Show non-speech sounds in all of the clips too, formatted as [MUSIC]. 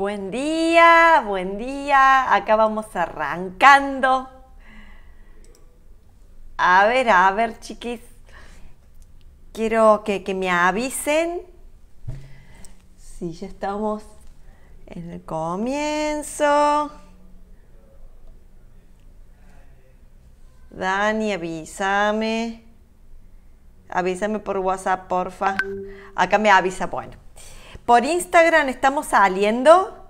Buen día, buen día. Acá vamos arrancando. A ver, a ver, chiquis. Quiero que, me avisen si ya estamos en el comienzo. Dani, avísame. Avísame por WhatsApp, porfa. Acá me avisa, bueno. Por Instagram estamos saliendo.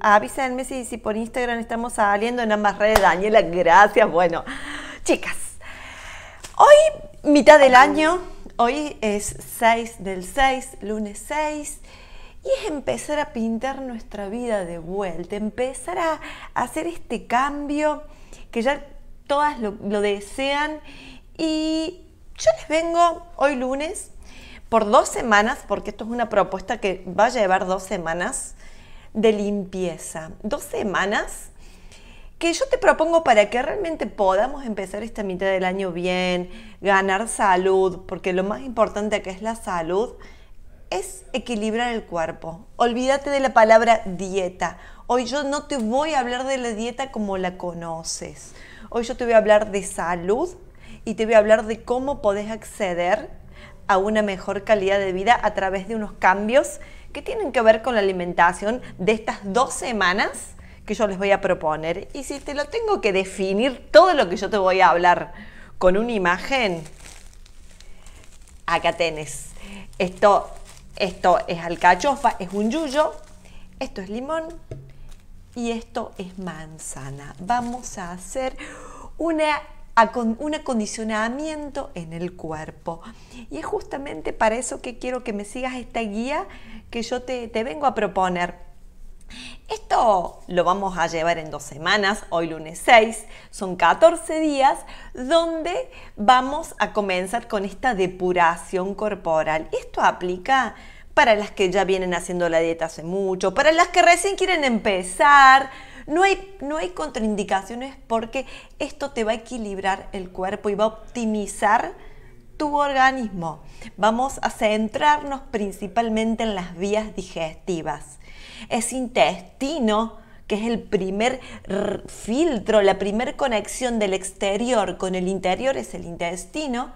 Avísenme si, si por Instagram estamos saliendo en ambas redes. Daniela, gracias. Bueno, chicas, hoy mitad del año, hoy es 6 del 6, lunes 6 y es empezar a pintar nuestra vida de vuelta, empezar a hacer este cambio que ya todas lo, desean. Y yo les vengo hoy lunes por dos semanas, porque esto es una propuesta que va a llevar dos semanas de limpieza. Dos semanas que yo te propongo para que realmente podamos empezar esta mitad del año bien, ganar salud, porque lo más importante que es la salud es equilibrar el cuerpo. Olvídate de la palabra dieta. Hoy yo no te voy a hablar de la dieta como la conoces. Hoy yo te voy a hablar de salud y te voy a hablar de cómo podés acceder a una mejor calidad de vida a través de unos cambios que tienen que ver con la alimentación de estas dos semanas que yo les voy a proponer. Y si te lo tengo que definir todo lo que yo te voy a hablar con una imagen, acá tenés. Esto, esto es alcachofa, es un yuyo, esto es limón y esto es manzana. Vamos a hacer una un acondicionamiento en el cuerpo. Y es justamente para eso que quiero que me sigas esta guía que yo te, te vengo a proponer. Esto lo vamos a llevar en dos semanas, hoy lunes 6, son 14 días donde vamos a comenzar con esta depuración corporal. Esto aplica para las que ya vienen haciendo la dieta hace mucho, para las que recién quieren empezar, no hay, contraindicaciones porque esto te va a equilibrar el cuerpo y va a optimizar tu organismo. Vamos a centrarnos principalmente en las vías digestivas. Es intestino que es el primer filtro, la primer conexión del exterior con el interior es el intestino.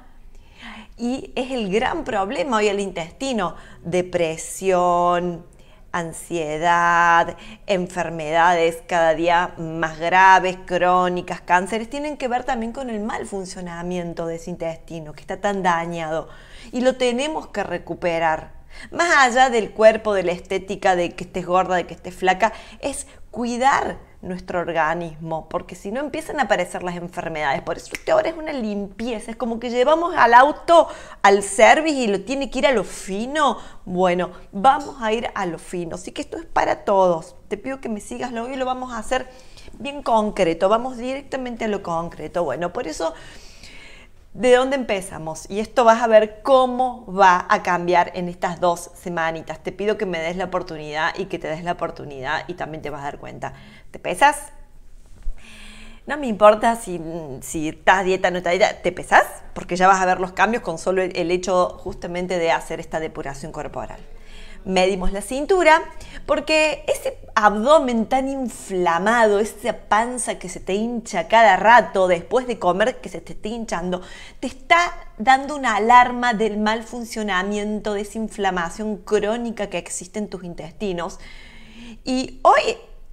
Y es el gran problema hoy el intestino. Depresión, ansiedad, enfermedades cada día más graves, crónicas, cánceres, tienen que ver también con el mal funcionamiento de ese intestino que está tan dañado y lo tenemos que recuperar. Más allá del cuerpo, de la estética, de que estés gorda, de que estés flaca, es cuidar nuestro organismo, porque si no empiezan a aparecer las enfermedades. Por eso ahora es una limpieza, es como que llevamos al auto al service y lo tiene que ir a lo fino. Bueno, vamos a ir a lo fino, así que esto es para todos. Te pido que me sigas, lo y lo vamos a hacer bien concreto, vamos directamente a lo concreto. Bueno, por eso ¿De dónde empezamos? Y esto vas a ver cómo va a cambiar en estas dos semanitas. Te pido que me des la oportunidad y que te des la oportunidad y también te vas a dar cuenta. ¿Te pesas? No me importa si, estás dieta o no estás dieta, te pesas porque ya vas a ver los cambios con solo el hecho justamente de hacer esta depuración corporal medimos la cintura, porque ese abdomen tan inflamado, esa panza que se te hincha cada rato después de comer que se te esté hinchando, te está dando una alarma del mal funcionamiento, de esa inflamación crónica que existe en tus intestinos. Y hoy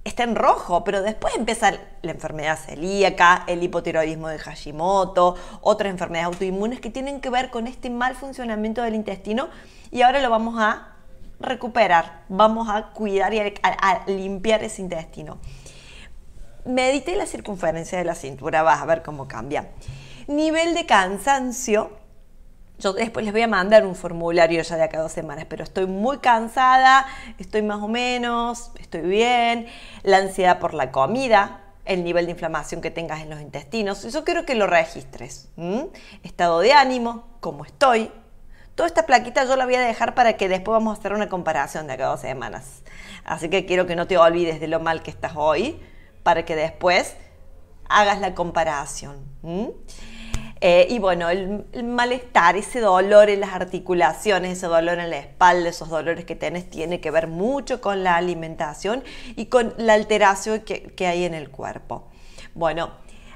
está en rojo, pero después empieza la enfermedad celíaca, el hipotiroidismo de Hashimoto, otras enfermedades autoinmunes que tienen que ver con este mal funcionamiento del intestino y ahora lo vamos a recuperar, vamos a cuidar y a, limpiar ese intestino. Medite la circunferencia de la cintura, vas a ver cómo cambia. Nivel de cansancio, yo después les voy a mandar un formulario ya de acá a dos semanas, pero estoy muy cansada, estoy más o menos, estoy bien. La ansiedad por la comida, el nivel de inflamación que tengas en los intestinos, eso quiero que lo registres. Estado de ánimo, cómo estoy, Toda esta plaquita yo la voy a dejar para que después vamos a hacer una comparación de acá dos semanas. Así que quiero que no te olvides de lo mal que estás hoy para que después hagas la comparación. Eh, y bueno, el, malestar, ese dolor en las articulaciones, ese dolor en la espalda, esos dolores que tienes, tiene que ver mucho con la alimentación y con la alteración que, que hay en el cuerpo. Bueno,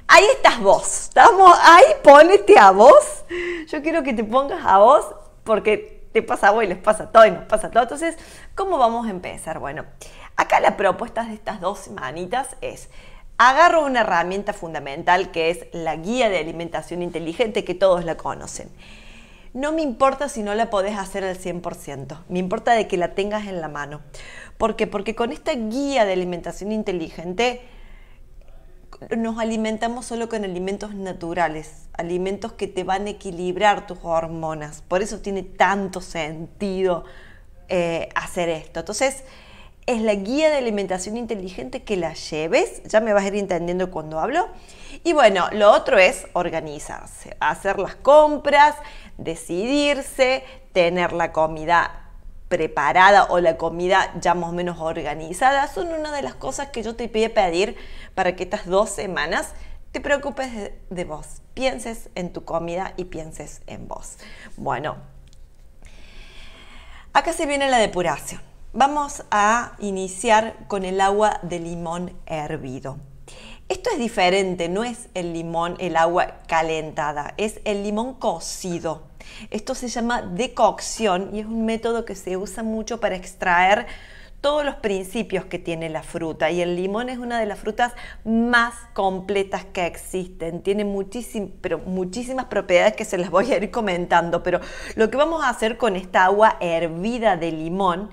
ahí estás vos. Estamos ahí, ponete a vos. Yo quiero que te pongas a vos porque te pasa a vos y les pasa a todos y nos pasa a todos. Entonces, ¿cómo vamos a empezar? Bueno, acá la propuesta de estas dos semanitas es, agarro una herramienta fundamental que es la guía de alimentación inteligente que todos la conocen. No me importa si no la podés hacer al 100%, me importa de que la tengas en la mano. ¿Por qué? Porque con esta guía de alimentación inteligente nos alimentamos solo con alimentos naturales, alimentos que te van a equilibrar tus hormonas. Por eso tiene tanto sentido eh, hacer esto. Entonces, es la guía de alimentación inteligente que la lleves, ya me vas a ir entendiendo cuando hablo. Y bueno, lo otro es organizarse, hacer las compras, decidirse, tener la comida preparada o la comida ya más o menos organizada son una de las cosas que yo te voy pedir para que estas dos semanas te preocupes de vos, pienses en tu comida y pienses en vos. Bueno, acá se viene la depuración. Vamos a iniciar con el agua de limón hervido. Esto es diferente, no es el limón, el agua calentada, es el limón cocido esto se llama decocción y es un método que se usa mucho para extraer todos los principios que tiene la fruta y el limón es una de las frutas más completas que existen. Tiene muchísimas propiedades que se las voy a ir comentando, pero lo que vamos a hacer con esta agua hervida de limón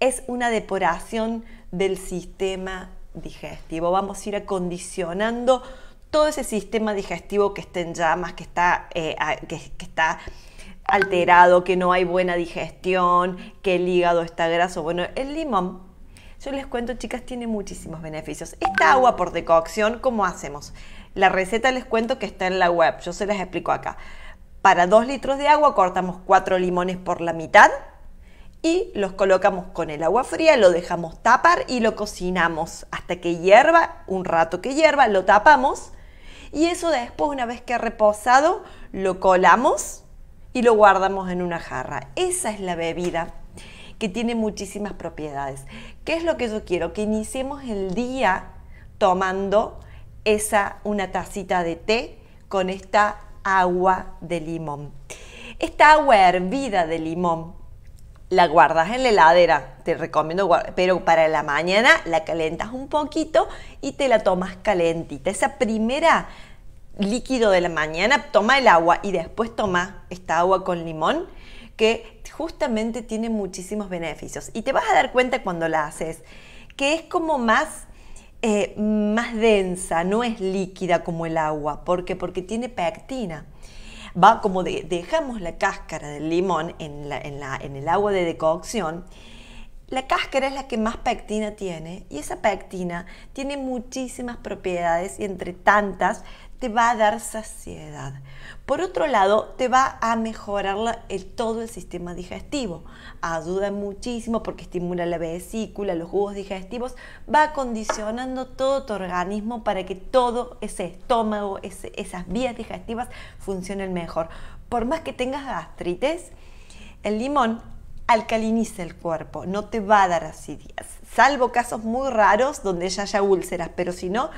es una depuración del sistema digestivo. Vamos a ir acondicionando todo ese sistema digestivo que está en llamas, que está eh, alterado, que no hay buena digestión, que el hígado está graso. Bueno, el limón, yo les cuento, chicas, tiene muchísimos beneficios. Esta agua por decocción, ¿cómo hacemos? La receta les cuento que está en la web, yo se las explico acá. Para 2 litros de agua cortamos 4 limones por la mitad y los colocamos con el agua fría, lo dejamos tapar y lo cocinamos hasta que hierva, un rato que hierva, lo tapamos y eso después una vez que ha reposado lo colamos y lo guardamos en una jarra. Esa es la bebida que tiene muchísimas propiedades. ¿Qué es lo que yo quiero? Que iniciemos el día tomando esa una tacita de té con esta agua de limón. Esta agua hervida de limón la guardas en la heladera, te recomiendo, pero para la mañana la calentas un poquito y te la tomas calentita. Esa primera líquido de la mañana, toma el agua y después toma esta agua con limón que justamente tiene muchísimos beneficios. Y te vas a dar cuenta cuando la haces, que es como más, eh, más densa, no es líquida como el agua, porque, porque tiene pectina. Va como dejamos la cáscara del limón en, la, en, la, en el agua de decocción, la cáscara es la que más pectina tiene y esa pectina tiene muchísimas propiedades y entre tantas te va a dar saciedad. Por otro lado, te va a mejorar el, todo el sistema digestivo. Ayuda muchísimo porque estimula la vesícula, los jugos digestivos, va condicionando todo tu organismo para que todo ese estómago, esas vías digestivas funcionen mejor. Por más que tengas gastritis, el limón alcaliniza el cuerpo, no te va a dar acidez, salvo casos muy raros donde ya haya úlceras, pero si no,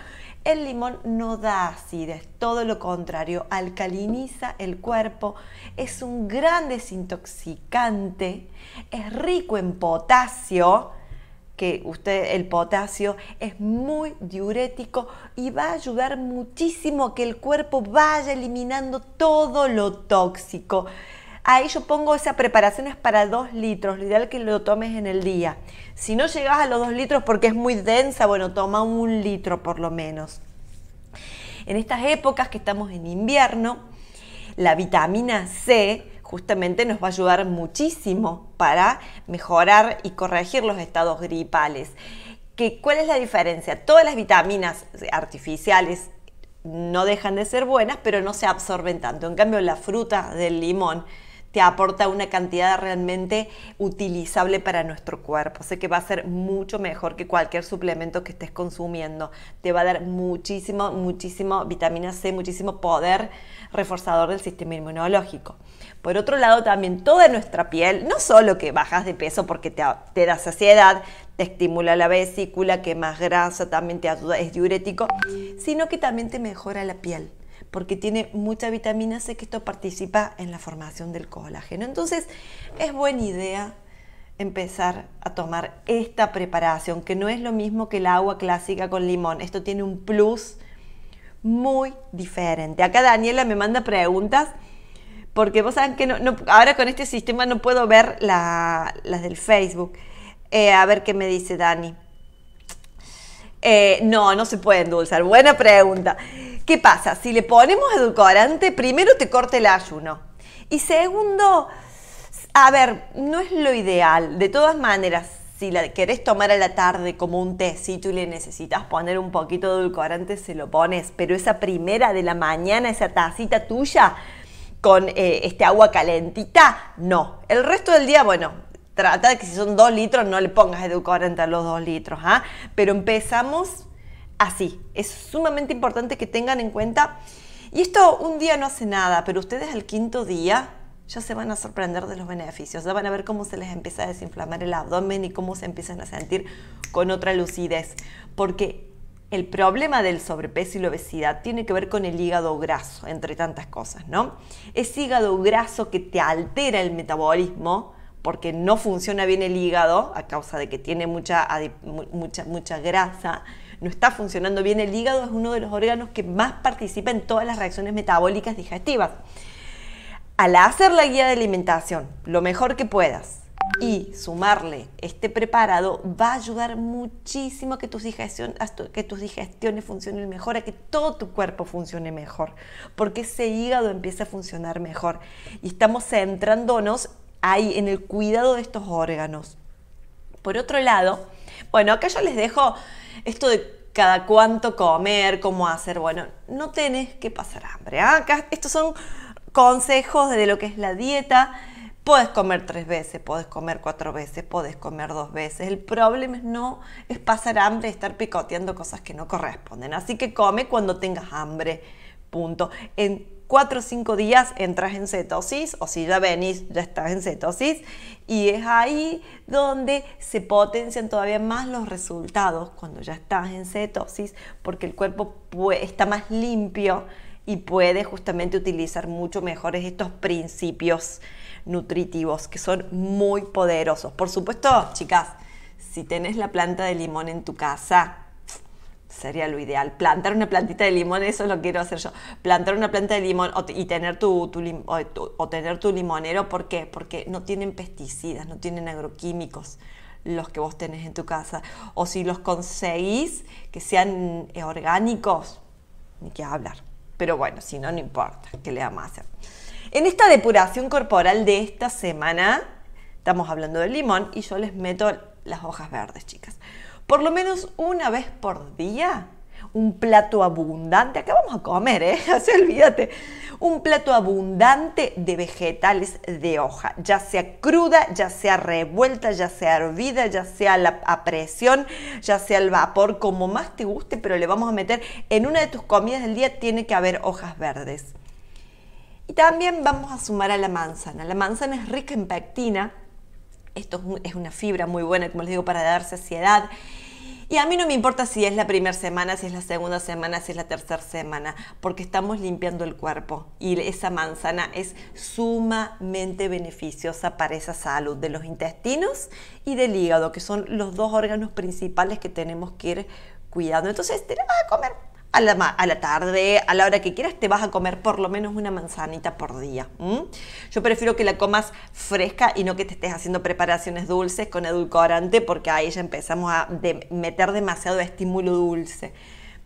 el limón no da acidez, todo lo contrario, alcaliniza el cuerpo, es un gran desintoxicante, es rico en potasio, que usted el potasio es muy diurético y va a ayudar muchísimo a que el cuerpo vaya eliminando todo lo tóxico. Ahí yo pongo esa preparación es para 2 litros, lo ideal que lo tomes en el día. Si no llegas a los 2 litros porque es muy densa, bueno, toma un litro por lo menos. En estas épocas que estamos en invierno, la vitamina C justamente nos va a ayudar muchísimo para mejorar y corregir los estados gripales. ¿Qué, ¿Cuál es la diferencia? Todas las vitaminas artificiales no dejan de ser buenas, pero no se absorben tanto. En cambio, la fruta del limón te aporta una cantidad realmente utilizable para nuestro cuerpo. Sé que va a ser mucho mejor que cualquier suplemento que estés consumiendo. Te va a dar muchísimo, muchísimo vitamina C, muchísimo poder reforzador del sistema inmunológico. Por otro lado, también toda nuestra piel, no solo que bajas de peso porque te, da saciedad, te estimula la vesícula, que más grasa, también te ayuda, es diurético, sino que también te mejora la piel porque tiene mucha vitamina C que esto participa en la formación del colágeno. Entonces es buena idea empezar a tomar esta preparación, que no es lo mismo que el agua clásica con limón. Esto tiene un plus muy diferente. Acá Daniela me manda preguntas, porque vos saben que ahora con este sistema no puedo ver las del Facebook. Eh, a ver qué me dice Dani. Eh, no, no se puede endulzar. Buena pregunta. ¿Qué pasa? Si le ponemos edulcorante, primero te corta el ayuno. Y segundo, a ver, no es lo ideal. De todas maneras, si la querés tomar a la tarde como un té, tecito tú le necesitas poner un poquito de edulcorante, se lo pones. Pero esa primera de la mañana, esa tacita tuya con eh, este agua calentita, no. El resto del día, bueno, trata de que si son dos litros no le pongas edulcorante a los dos litros, ¿ah? Pero empezamos así. Es sumamente importante que tengan en cuenta. Y esto un día no hace nada, pero ustedes al quinto día ya se van a sorprender de los beneficios. Ya van a ver cómo se les empieza a desinflamar el abdomen y cómo se empiezan a sentir con otra lucidez. Porque el problema del sobrepeso y la obesidad tiene que ver con el hígado graso, entre tantas cosas, ¿no? Ese hígado graso que te altera el metabolismo porque no funciona bien el hígado a causa de que tiene mucha, mucha, mucha grasa no está funcionando bien el hígado, es uno de los órganos que más participa en todas las reacciones metabólicas digestivas. Al hacer la guía de alimentación, lo mejor que puedas, y sumarle este preparado va a ayudar muchísimo a que tus, digestión, que tus digestiones funcionen mejor, a que todo tu cuerpo funcione mejor, porque ese hígado empieza a funcionar mejor. Y estamos centrándonos ahí en el cuidado de estos órganos. Por otro lado, bueno, acá yo les dejo esto de cada cuánto comer, cómo hacer, bueno, no tenés que pasar hambre. ¿ah? Acá, estos son consejos de lo que es la dieta. Podés comer tres veces, podés comer cuatro veces, podés comer dos veces. El problema es no es pasar hambre, estar picoteando cosas que no corresponden. Así que come cuando tengas hambre. Punto. 4 o 5 días entras en cetosis o si ya venís ya estás en cetosis y es ahí donde se potencian todavía más los resultados cuando ya estás en cetosis porque el cuerpo está más limpio y puede justamente utilizar mucho mejores estos principios nutritivos que son muy poderosos. Por supuesto, chicas, si tenés la planta de limón en tu casa, sería lo ideal. Plantar una plantita de limón, eso lo quiero hacer yo. Plantar una planta de limón y tener tu, limonero, ¿por qué? Porque no tienen pesticidas, no tienen agroquímicos los que vos tenés en tu casa. O si los conseguís, que sean eh, orgánicos, ni que hablar. Pero bueno, si no, no importa, ¿qué le vamos a hacer? En esta depuración corporal de esta semana, estamos hablando del limón y yo les meto las hojas verdes, chicas por lo menos una vez por día, un plato abundante, acá vamos a comer, ¿eh? Así [LAUGHS] olvídate, un plato abundante de vegetales de hoja, ya sea cruda, ya sea revuelta, ya sea hervida, ya sea a presión, ya sea al vapor, como más te guste, pero le vamos a meter en una de tus comidas del día tiene que haber hojas verdes. Y también vamos a sumar a la manzana. La manzana es rica en pectina, esto es una fibra muy buena, como les digo, para dar saciedad. Y a mí no me importa si es la primera semana, si es la segunda semana, si es la tercera semana, porque estamos limpiando el cuerpo y esa manzana es sumamente beneficiosa para esa salud de los intestinos y del hígado, que son los dos órganos principales que tenemos que ir cuidando. Entonces te la vas a comer a la, tarde, a la hora que quieras, te vas a comer por lo menos una manzanita por día. Yo prefiero que la comas fresca y no que te estés haciendo preparaciones dulces con edulcorante, porque ahí ya empezamos a meter demasiado estímulo dulce.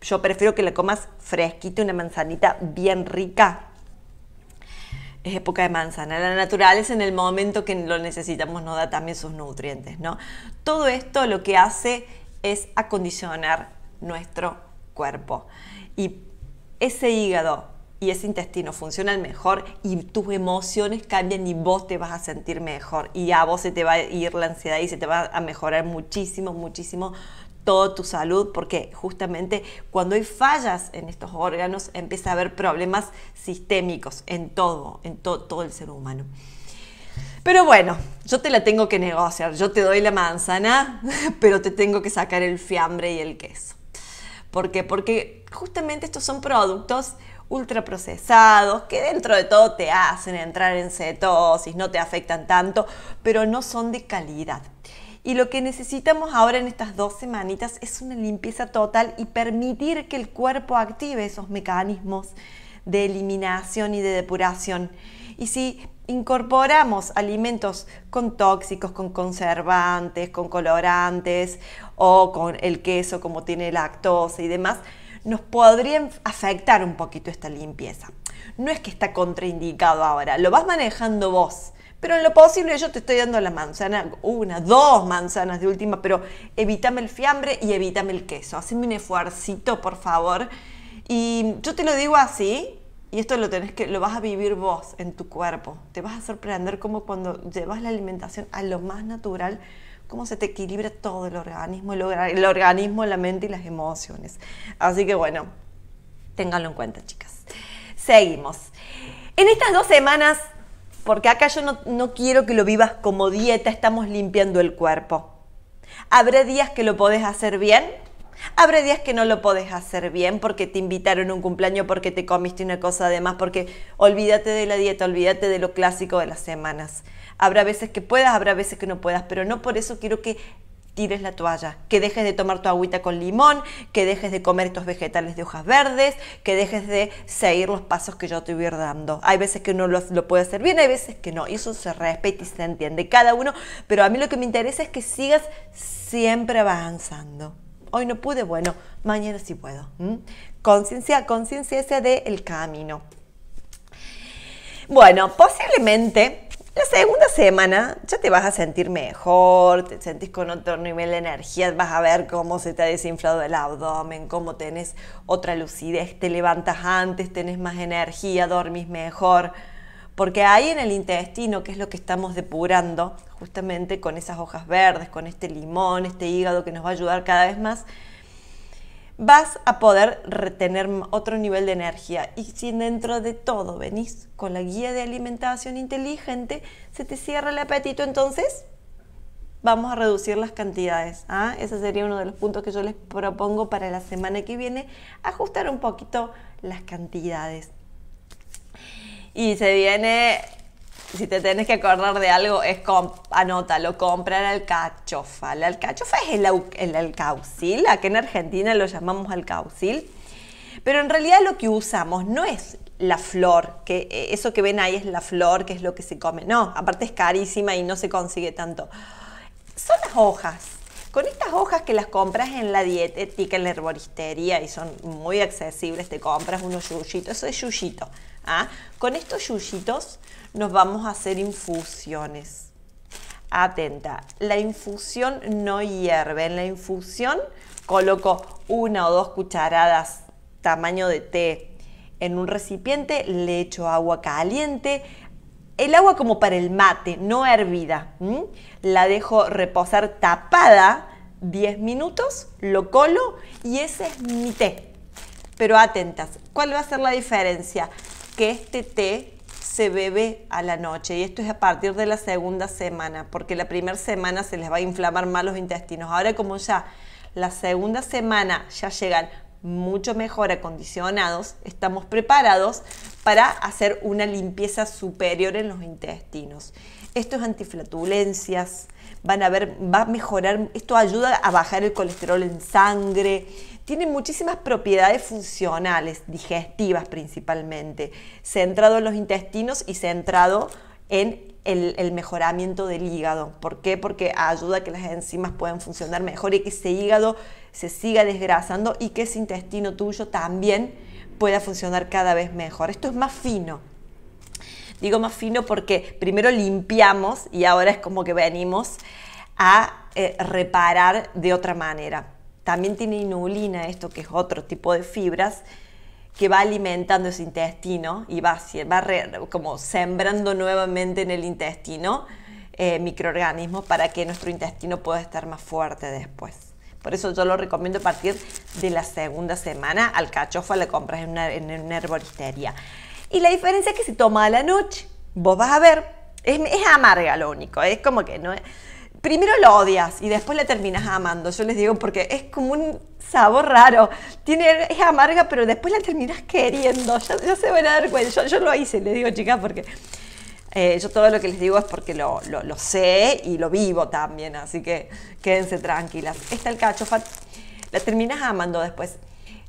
Yo prefiero que la comas fresquita, una manzanita bien rica. Es época de manzana. La natural es en el momento que lo necesitamos nos da también sus nutrientes, ¿no? Todo esto lo que hace es acondicionar nuestro cuerpo. Y ese hígado y ese intestino funcionan mejor y tus emociones cambian y vos te vas a sentir mejor y a vos se te va a ir la ansiedad y se te va a mejorar muchísimo, muchísimo toda tu salud porque justamente cuando hay fallas en estos órganos empieza a haber problemas sistémicos en todo, en todo el ser humano. Pero bueno, yo te la tengo que negociar, yo te doy la manzana, [LAUGHS] pero te tengo que sacar el fiambre y el queso. ¿Por qué? Porque justamente estos son productos ultraprocesados que dentro de todo te hacen entrar en cetosis, no te afectan tanto, pero no son de calidad. Y lo que necesitamos ahora en estas dos semanitas es una limpieza total y permitir que el cuerpo active esos mecanismos de eliminación y de depuración. Y si incorporamos alimentos con tóxicos, con conservantes, con colorantes o con el queso como tiene lactosa y demás, nos podrían afectar un poquito esta limpieza. No es que está contraindicado ahora, lo vas manejando vos. Pero en lo posible yo te estoy dando la manzana, una, dos manzanas de última, pero evítame el fiambre y evítame el queso. Haceme un esfuercito, por favor. Y yo te lo digo así, y esto lo tenés que lo vas a vivir vos en tu cuerpo. Te vas a sorprender como cuando llevas la alimentación a lo más natural cómo se te equilibra todo el organismo, el, organismo, la mente y las emociones. Así que bueno, ténganlo en cuenta, chicas. Seguimos. En estas dos semanas, porque acá yo no, no quiero que lo vivas como dieta, estamos limpiando el cuerpo. Habrá días que lo podés hacer bien Habrá días que no lo podés hacer bien porque te invitaron a un cumpleaños, porque te comiste una cosa además porque olvídate de la dieta, olvídate de lo clásico de las semanas. Habrá veces que puedas, habrá veces que no puedas, pero no por eso quiero que tires la toalla, que dejes de tomar tu agüita con limón, que dejes de comer estos vegetales de hojas verdes, que dejes de seguir los pasos que yo te voy dando. Hay veces que uno lo, lo, puede hacer bien, hay veces que no, y eso se respeta y se entiende cada uno, pero a mí lo que me interesa es que sigas siempre avanzando hoy no pude, bueno, mañana sí puedo. conciencia, Conciencia, conciencia del camino. Bueno, posiblemente la segunda semana ya te vas a sentir mejor, te sentís con otro nivel de energía, vas a ver cómo se te ha desinflado el abdomen, cómo tenés otra lucidez, te levantas antes, tenés más energía, dormís mejor porque ahí en el intestino, que es lo que estamos depurando, justamente con esas hojas verdes, con este limón, este hígado que nos va a ayudar cada vez más, vas a poder retener otro nivel de energía. Y si dentro de todo venís con la guía de alimentación inteligente, se te cierra el apetito, entonces vamos a reducir las cantidades. ¿ah? Ese sería uno de los puntos que yo les propongo para la semana que viene, ajustar un poquito las cantidades. Y se viene, si te tenés que acordar de algo, es comp anótalo, comprar alcachofa. La alcachofa es el, el alcaucil, aquí en Argentina lo llamamos alcaucil. Pero en realidad lo que usamos no es la flor, que eh, eso que ven ahí es la flor, que es lo que se come. No, aparte es carísima y no se consigue tanto. Son las hojas. Con estas hojas que las compras en la dietética, en la herboristería y son muy accesibles, te compras unos yuyitos, eso es yuyito. ¿Ah? Con estos yuyitos nos vamos a hacer infusiones. Atenta, la infusión no hierve. En la infusión coloco una o dos cucharadas tamaño de té. En un recipiente le echo agua caliente, el agua como para el mate, no hervida. La dejo reposar tapada 10 minutos, lo colo y ese es mi té. Pero atentas, ¿cuál va a ser la diferencia? que este té se bebe a la noche y esto es a partir de la segunda semana, porque la primera semana se les va a inflamar mal los intestinos. Ahora como ya la segunda semana ya llegan mucho mejor acondicionados, estamos preparados para hacer una limpieza superior en los intestinos. Esto es antiflatulencias, van a ver, va a mejorar, esto ayuda a bajar el colesterol en sangre, tiene muchísimas propiedades funcionales, digestivas principalmente, centrado en los intestinos y centrado en el, mejoramiento del hígado. ¿Por qué? Porque ayuda a que las enzimas puedan funcionar mejor y que ese hígado se siga desgrasando y que ese intestino tuyo también pueda funcionar cada vez mejor. Esto es más fino. Digo más fino porque primero limpiamos y ahora es como que venimos a eh, reparar de otra manera también tiene inulina, esto que es otro tipo de fibras, que va alimentando ese intestino y va, como sembrando nuevamente en el intestino eh, microorganismos para que nuestro intestino pueda estar más fuerte después. Por eso yo lo recomiendo a partir de la segunda semana. Al cachofa la compras en una, en herboristería. Y la diferencia es que si toma a la noche. Vos vas a ver, es, es amarga lo único. Es como que no es primero lo odias y después la terminas amando. Yo les digo porque es como un sabor raro. Tiene, es amarga, pero después la terminas queriendo. Ya, se van a dar cuenta. Yo, lo hice, les digo, chicas, porque eh, yo todo lo que les digo es porque lo, sé y lo vivo también. Así que quédense tranquilas. Esta el cachofa. La terminas amando después.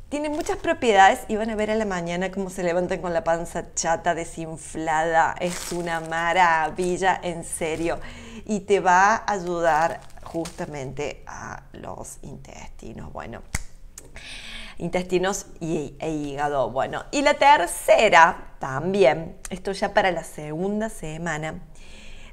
Tiene muchas propiedades y van a ver a la mañana cómo se levantan con la panza chata, desinflada. Es una maravilla, en serio. Y te va a ayudar justamente a los intestinos. Bueno, intestinos y, e hígado. Bueno, y la tercera también, esto ya para la segunda semana,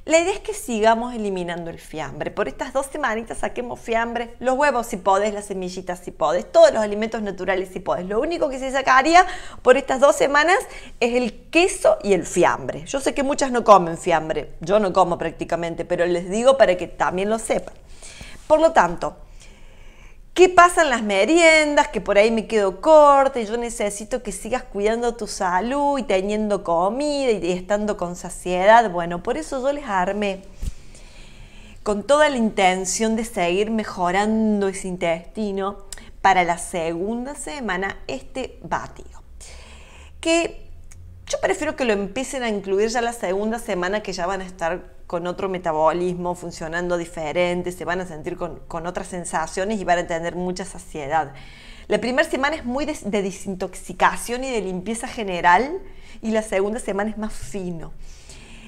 la idea es que sigamos eliminando el fiambre. Por estas dos semanitas saquemos fiambre, los huevos si podés, las semillitas si podés, todos los alimentos naturales si podés. Lo único que se sacaría por estas dos semanas es el queso y el fiambre. Yo sé que muchas no comen fiambre, yo no como prácticamente, pero les digo para que también lo sepan. Por lo tanto, ¿Qué pasan las meriendas? Que por ahí me quedo corta y yo necesito que sigas cuidando tu salud y teniendo comida y estando con saciedad. Bueno, por eso yo les armé con toda la intención de seguir mejorando ese intestino para la segunda semana este batido. Que yo prefiero que lo empiecen a incluir ya la segunda semana que ya van a estar con otro metabolismo funcionando diferente, se van a sentir con, otras sensaciones y van a tener mucha saciedad. La primera semana es muy de, de, desintoxicación y de limpieza general y la segunda semana es más fino.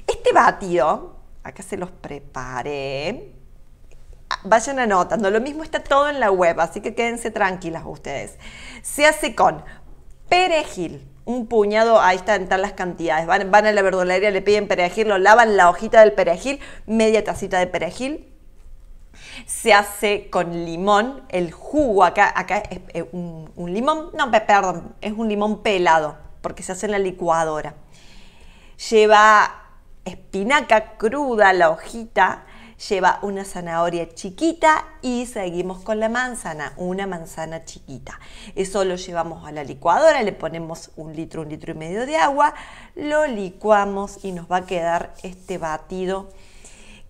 Este batido, acá se los preparé, vayan anotando, lo mismo está todo en la web, así que quédense tranquilas ustedes. Se hace con perejil, un puñado, ahí están, las cantidades. Van, a la verdulería, le piden perejil, lo lavan, la hojita del perejil, media tacita de perejil, se hace con limón, el jugo acá, acá es un, un, limón, no, perdón, es un limón pelado, porque se hace en la licuadora. Lleva espinaca cruda, la hojita, lleva una zanahoria chiquita y seguimos con la manzana, una manzana chiquita. Eso lo llevamos a la licuadora, le ponemos un litro, un litro y medio de agua, lo licuamos y nos va a quedar este batido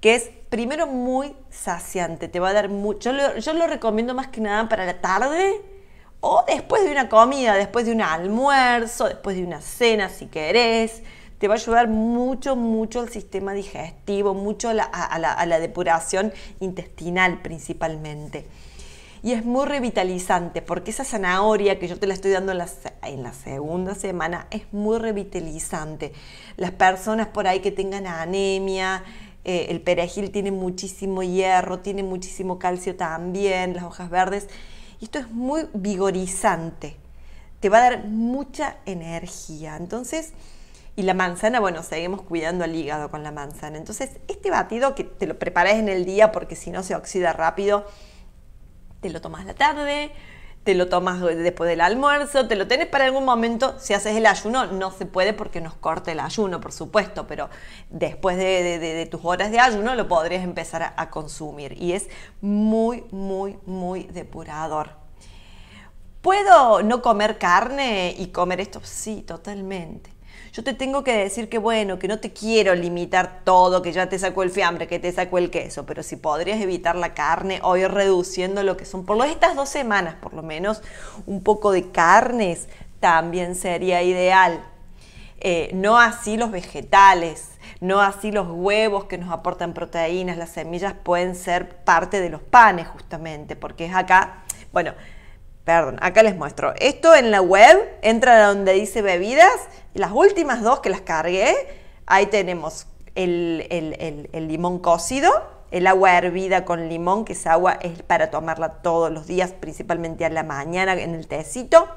que es primero muy saciante, te va a dar mucho, yo lo, yo lo recomiendo más que nada para la tarde, o después de una comida, después de un almuerzo, después de una cena si querés te va a ayudar mucho, mucho al sistema digestivo, mucho a la, depuración intestinal principalmente. Y es muy revitalizante porque esa zanahoria que yo te la estoy dando en la, segunda semana es muy revitalizante. Las personas por ahí que tengan anemia, eh, el perejil tiene muchísimo hierro, tiene muchísimo calcio también, las hojas verdes. Esto es muy vigorizante, te va a dar mucha energía. Entonces, y la manzana, bueno, seguimos cuidando el hígado con la manzana. Entonces, este batido que te lo preparas en el día porque si no se oxida rápido, te lo tomas la tarde, te lo tomas después del almuerzo, te lo tenés para algún momento. Si haces el ayuno, no se puede porque nos corta el ayuno, por supuesto, pero después de, tus horas de ayuno lo podrías empezar a consumir. Y es muy, muy, muy depurador. ¿Puedo no comer carne y comer esto? Sí, totalmente yo te tengo que decir que bueno, que no te quiero limitar todo, que ya te sacó el fiambre, que te sacó el queso, pero si podrías evitar la carne o reduciendo lo que son, por lo estas dos semanas por lo menos, un poco de carnes también sería ideal. Eh, no así los vegetales, no así los huevos que nos aportan proteínas, las semillas pueden ser parte de los panes justamente, porque es acá, bueno, Perdón, acá les muestro. Esto en la web, entra donde dice bebidas, las últimas dos que las cargué, ahí tenemos el, limón cocido, el agua hervida con limón, que esa agua es para tomarla todos los días, principalmente a la mañana en el tecito.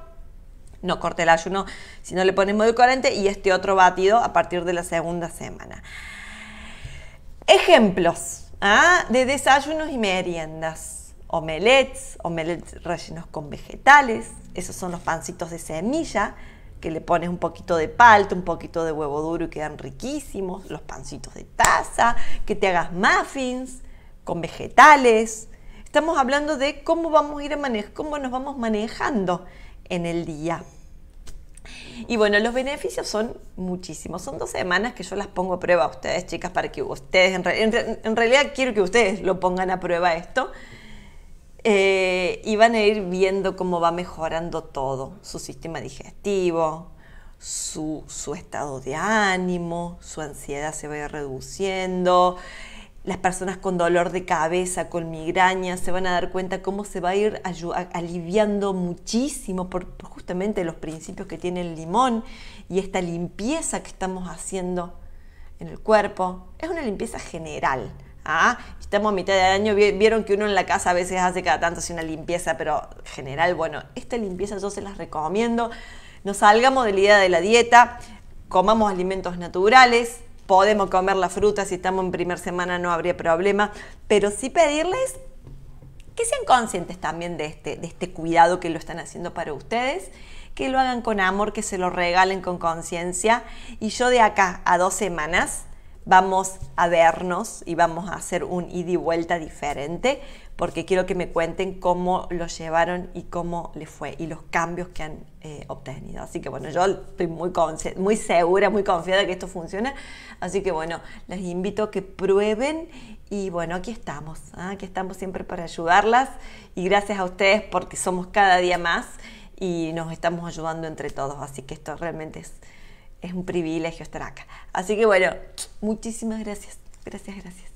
No corte el ayuno si no le ponemos edulcorante y este otro batido a partir de la segunda semana. Ejemplos ¿ah? de desayunos y meriendas omelets, omelets rellenos con vegetales, esos son los pancitos de semilla, que le pones un poquito de palto, un poquito de huevo duro y quedan riquísimos, los pancitos de taza, que te hagas muffins con vegetales. Estamos hablando de cómo vamos a ir a cómo nos vamos manejando en el día. Y bueno, los beneficios son muchísimos. Son dos semanas que yo las pongo a prueba a ustedes, chicas, para que ustedes, en realidad quiero que ustedes lo pongan a prueba esto y eh, van a ir viendo cómo va mejorando todo, su sistema digestivo, su, estado de ánimo, su ansiedad se va a ir reduciendo. Las personas con dolor de cabeza, con migraña, se van a dar cuenta cómo se va a ir aliviando muchísimo por, justamente los principios que tiene el limón y esta limpieza que estamos haciendo en el cuerpo. Es una limpieza general. ¿ah? estamos a mitad de año, vieron que uno en la casa a veces hace cada tanto una limpieza, pero general, bueno, esta limpieza yo se las recomiendo. Nos salgamos de la idea de la dieta, comamos alimentos naturales, podemos comer la fruta, si estamos en primera semana no habría problema, pero sí pedirles que sean conscientes también de este, de este cuidado que lo están haciendo para ustedes, que lo hagan con amor, que se lo regalen con conciencia. Y yo de acá a dos semanas vamos a vernos y vamos a hacer un ida y vuelta diferente, porque quiero que me cuenten cómo lo llevaron y cómo les fue y los cambios que han eh, obtenido. Así que bueno, yo estoy muy, muy segura, muy confiada que esto funciona. Así que bueno, les invito a que prueben y bueno, aquí estamos, ¿ah? aquí estamos siempre para ayudarlas y gracias a ustedes porque somos cada día más y nos estamos ayudando entre todos. Así que esto realmente es es un privilegio estar acá. Así que bueno, muchísimas gracias. Gracias, gracias.